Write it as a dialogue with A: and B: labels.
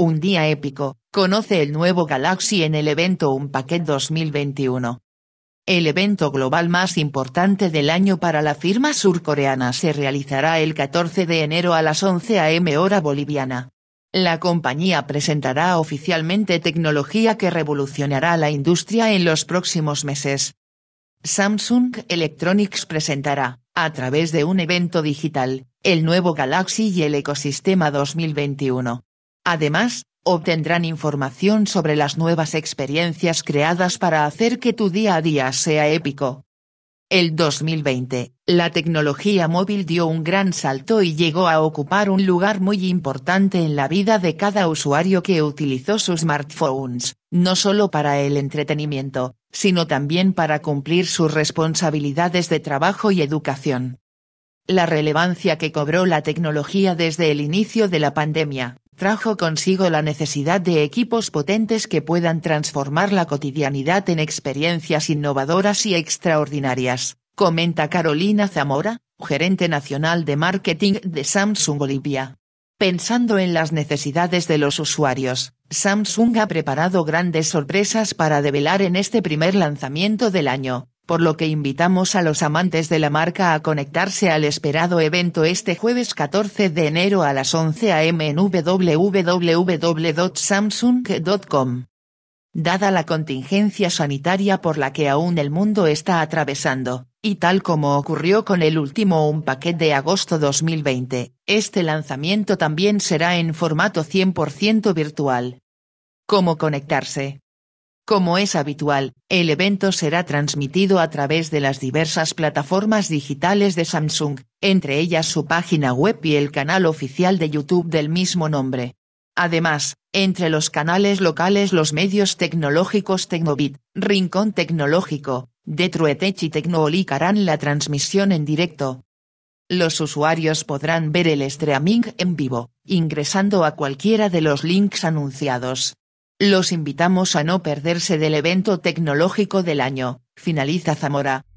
A: Un día épico, conoce el nuevo Galaxy en el evento Unpacked 2021. El evento global más importante del año para la firma surcoreana se realizará el 14 de enero a las 11 am hora boliviana. La compañía presentará oficialmente tecnología que revolucionará la industria en los próximos meses. Samsung Electronics presentará, a través de un evento digital, el nuevo Galaxy y el ecosistema 2021. Además, obtendrán información sobre las nuevas experiencias creadas para hacer que tu día a día sea épico. El 2020, la tecnología móvil dio un gran salto y llegó a ocupar un lugar muy importante en la vida de cada usuario que utilizó sus smartphones, no solo para el entretenimiento, sino también para cumplir sus responsabilidades de trabajo y educación. La relevancia que cobró la tecnología desde el inicio de la pandemia, trajo consigo la necesidad de equipos potentes que puedan transformar la cotidianidad en experiencias innovadoras y extraordinarias, comenta Carolina Zamora, gerente nacional de marketing de Samsung Bolivia. Pensando en las necesidades de los usuarios, Samsung ha preparado grandes sorpresas para develar en este primer lanzamiento del año, por lo que invitamos a los amantes de la marca a conectarse al esperado evento este jueves 14 de enero a las 11 am en www.samsung.com. Dada la contingencia sanitaria por la que aún el mundo está atravesando, y tal como ocurrió con el último un paquete de agosto 2020, este lanzamiento también será en formato 100% virtual. ¿Cómo conectarse? Como es habitual, el evento será transmitido a través de las diversas plataformas digitales de Samsung, entre ellas su página web y el canal oficial de YouTube del mismo nombre. Además, entre los canales locales los medios tecnológicos Tecnobit, Rincón Tecnológico, Detruetech y Tecnoolic harán la transmisión en directo. Los usuarios podrán ver el streaming en vivo, ingresando a cualquiera de los links anunciados. Los invitamos a no perderse del evento tecnológico del año, finaliza Zamora,